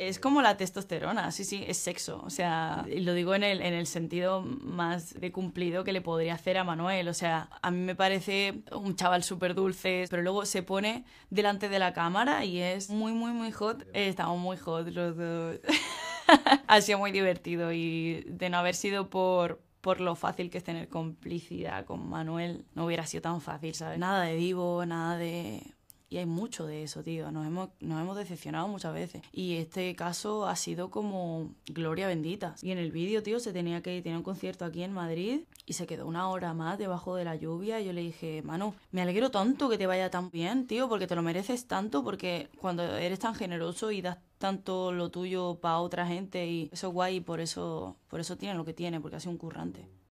es como la testosterona, sí, sí, es sexo. O sea, lo digo en el, en el sentido más de cumplido que le podría hacer a Manuel. O sea, a mí me parece un chaval súper dulce, pero luego se pone delante de la cámara y es muy, muy, muy hot. estamos muy hot los dos. ha sido muy divertido y de no haber sido por, por lo fácil que es tener complicidad con Manuel, no hubiera sido tan fácil, ¿sabes? Nada de vivo, nada de y hay mucho de eso, tío. Nos hemos, nos hemos decepcionado muchas veces. Y este caso ha sido como gloria bendita. Y en el vídeo, tío, se tenía que ir, tenía un concierto aquí en Madrid y se quedó una hora más debajo de la lluvia. Y yo le dije, Manu, me alegro tanto que te vaya tan bien, tío, porque te lo mereces tanto, porque cuando eres tan generoso y das tanto lo tuyo para otra gente y eso es guay por eso, por eso tiene lo que tiene, porque ha sido un currante.